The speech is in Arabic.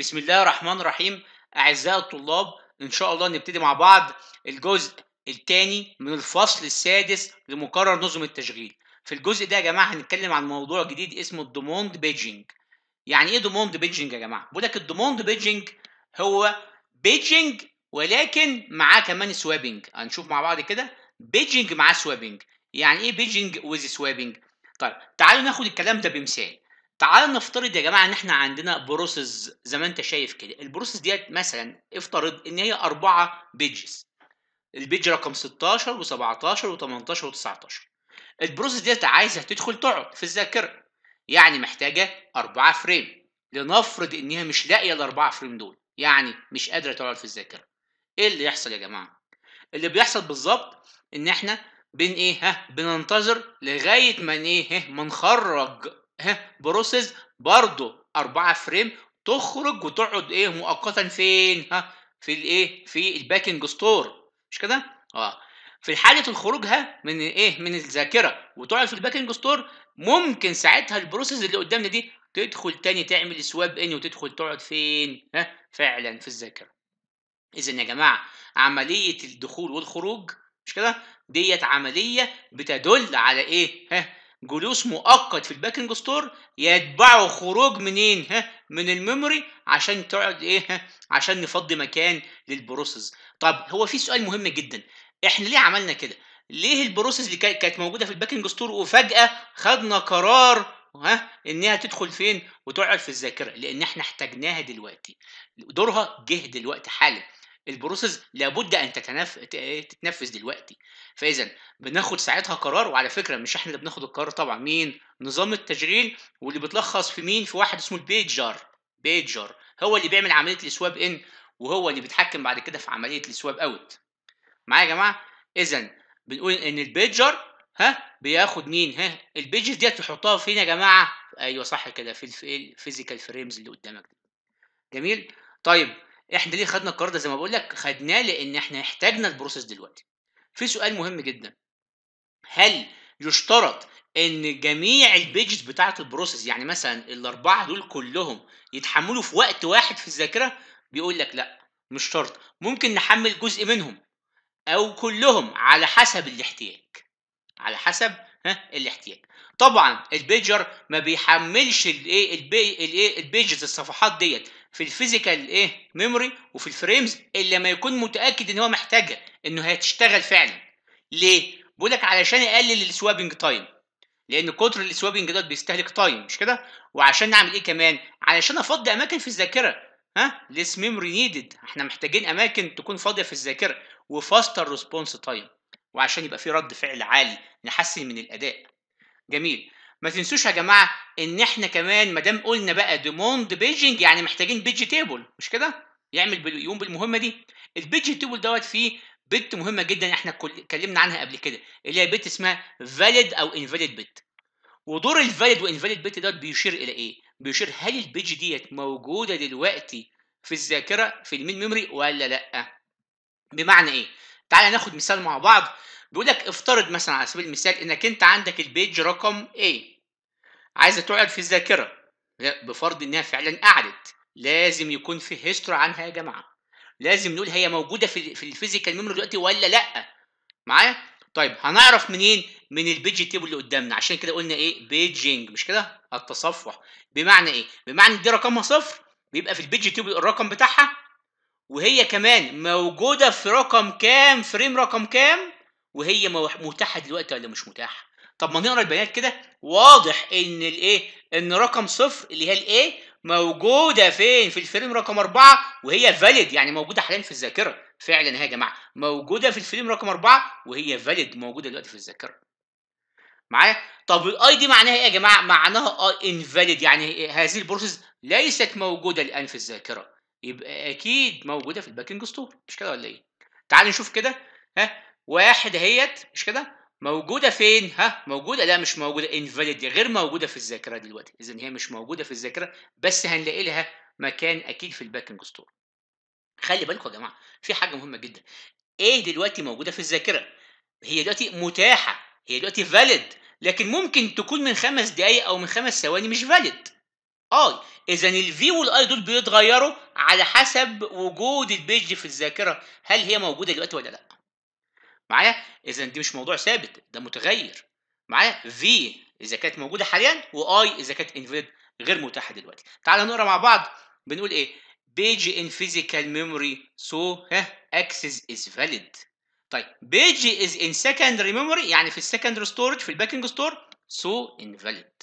بسم الله الرحمن الرحيم أعزائي الطلاب إن شاء الله نبتدي مع بعض الجزء الثاني من الفصل السادس لمقرر نظم التشغيل في الجزء ده يا جماعة هنتكلم عن موضوع جديد اسمه الدوموند بيجنج يعني إيه دوموند بيجنج يا جماعة؟ بقول لك الدوموند بيجنج هو بيجنج ولكن معاه كمان سوابنج هنشوف مع بعض كده بيجنج معاه سوابنج يعني إيه بيجنج ويز سوابنج؟ طيب تعالوا ناخد الكلام ده بمثال تعال نفترض يا جماعه ان احنا عندنا بروسيس زي ما انت شايف كده البروسيس ديت مثلا افترض ان هي اربعه بيجز البيج رقم 16 و17 و18 و19 البروسيس ديت عايزه تدخل تقعد في الذاكره يعني محتاجه اربعه فريم لنفرض ان هي مش لاقيه الاربعه فريم دول يعني مش قادره تقعد في الذاكره ايه اللي يحصل يا جماعه اللي بيحصل بالظبط ان احنا بن ايه ها بننتظر لغايه ما ايه ها ما نخرج ها بروسيس برضه أربعة فريم تخرج وتقعد إيه مؤقتا فين؟ ها في الإيه؟ في الباكنج ستور مش كده؟ أه في حالة خروجها من إيه؟ من الذاكرة وتقعد في الباكنج ستور ممكن ساعتها البروسيس اللي قدامنا دي تدخل تاني تعمل سواب ان وتدخل تقعد فين؟ ها فعلا في الذاكره. اذا يا جماعه عمليه الدخول والخروج مش كده؟ ديت عمليه بتدل على ايه؟ ها جلوس مؤقت في الباكنج ستور يتبعه خروج منين ها من الميموري عشان تقعد ايه ها عشان نفضي مكان للبروسيس طب هو في سؤال مهم جدا احنا ليه عملنا كده ليه البروسيس اللي كانت موجوده في الباكنج ستور وفجاه خدنا قرار ها انها تدخل فين وتقعد في الذاكره لان احنا احتاجناها دلوقتي دورها جه دلوقتي حالا البروسيس لابد ان تتنف... تتنفذ دلوقتي فاذا بناخد ساعتها قرار وعلى فكره مش احنا اللي بناخد القرار طبعا مين نظام التشغيل واللي بتلخص في مين في واحد اسمه البيجر بيجر هو اللي بيعمل عمليه السواب ان وهو اللي بيتحكم بعد كده في عمليه السواب اوت معايا يا جماعه اذا بنقول ان البيجر ها بياخد مين ها البيجز ديت تحطها فين يا جماعه ايوه صح كده في الفيزيكال فريمز اللي قدامك دي جميل طيب احنا ليه خدنا القرار ده زي ما بقول لك خدناه لان احنا احتاجنا البروسيس دلوقتي في سؤال مهم جدا هل يشترط ان جميع البيجز بتاعه البروسيس يعني مثلا الاربعه دول كلهم يتحملوا في وقت واحد في الذاكره بيقول لك لا مش شرط ممكن نحمل جزء منهم او كلهم على حسب الاحتياج على حسب ها الاحتياج طبعا البيجر ما بيحملش الايه الايه البيجز الصفحات ديت في الفيزيكال ايه ميموري وفي الفريمز الا ما يكون متاكد ان هو محتاجها انه هتشتغل فعلا ليه بقول لك علشان اقلل السوابنج تايم لان كتر السوابنج دوت بيستهلك تايم مش كده وعشان نعمل ايه كمان علشان افضي اماكن في الذاكره ها ليس ميموري نيدد احنا محتاجين اماكن تكون فاضيه في الذاكره وفاستر ريسبونس تايم وعشان يبقى في رد فعل عالي نحسن من الاداء جميل ما تنسوش يا جماعه ان احنا كمان ما دام قلنا بقى ديموند بيجنج يعني محتاجين بيج تيبل مش كده يعمل يقوم بالمهمه دي البيج تيبل دوت فيه بت مهمه جدا احنا اتكلمنا عنها قبل كده اللي هي بت اسمها فاليد او انفاليد بت ودور الفاليد وانفاليد بت دوت بيشير الى ايه بيشير هل البيج ديت موجوده دلوقتي في الذاكره في المين ميموري ولا لا بمعنى ايه تعالى ناخد مثال مع بعض بيقول لك افترض مثلا على سبيل المثال انك انت عندك البيج رقم A عايزه تقعد في الذاكره بفرض انها فعلا قعدت لازم يكون في هيستوري عنها يا جماعه لازم نقول هي موجوده في في الفيزيكال ميموري دلوقتي ولا لا معايا طيب هنعرف منين من البيج تيبل اللي قدامنا عشان كده قلنا ايه بيجينج مش كده التصفح بمعنى ايه بمعنى دي رقمها صفر بيبقى في البيج تيبل الرقم بتاعها وهي كمان موجودة في رقم كام فريم رقم كام وهي متاحة دلوقتي ولا مش متاحة طب ما نقرا البيانات كده واضح ان الايه ان رقم صفر اللي هي الايه موجوده فين في الفريم رقم أربعة وهي فاليد يعني موجوده حاليا في الذاكره فعلا اهي يا جماعه موجوده في الفريم رقم أربعة وهي فاليد موجوده دلوقتي في الذاكره معايا طب الاي دي معناها ايه يا جماعه معناها اي انفاليد يعني هذه البروسيس ليست موجوده الان في الذاكره يبقى اكيد موجوده في الباكنج ستور مش كده ولا ايه تعال نشوف كده ها واحد اهيت مش كده موجوده فين ها موجوده لا مش موجوده انفاليد غير موجوده في الذاكره دلوقتي اذا هي مش موجوده في الذاكره بس هنلاقي لها مكان اكيد في الباكنج ستور خلي بالكم يا جماعه في حاجه مهمه جدا ايه دلوقتي موجوده في الذاكره هي دلوقتي متاحه هي دلوقتي فاليد لكن ممكن تكون من خمس دقايق او من خمس ثواني مش فاليد اي آه، اذا الفي والاي دول بيتغيروا على حسب وجود البيج في الذاكره هل هي موجوده دلوقتي ولا لا معايا اذا دي مش موضوع ثابت ده متغير معايا في اذا كانت موجوده حاليا واي اذا كانت انفيد غير متاحه دلوقتي تعال نقرا مع بعض بنقول ايه بيج ان فيزيكال ميموري سو ها اكسس از فاليد طيب بيج از ان سكندري ميموري يعني في السكندري ستورج في الباكينج ستور سو انفاليد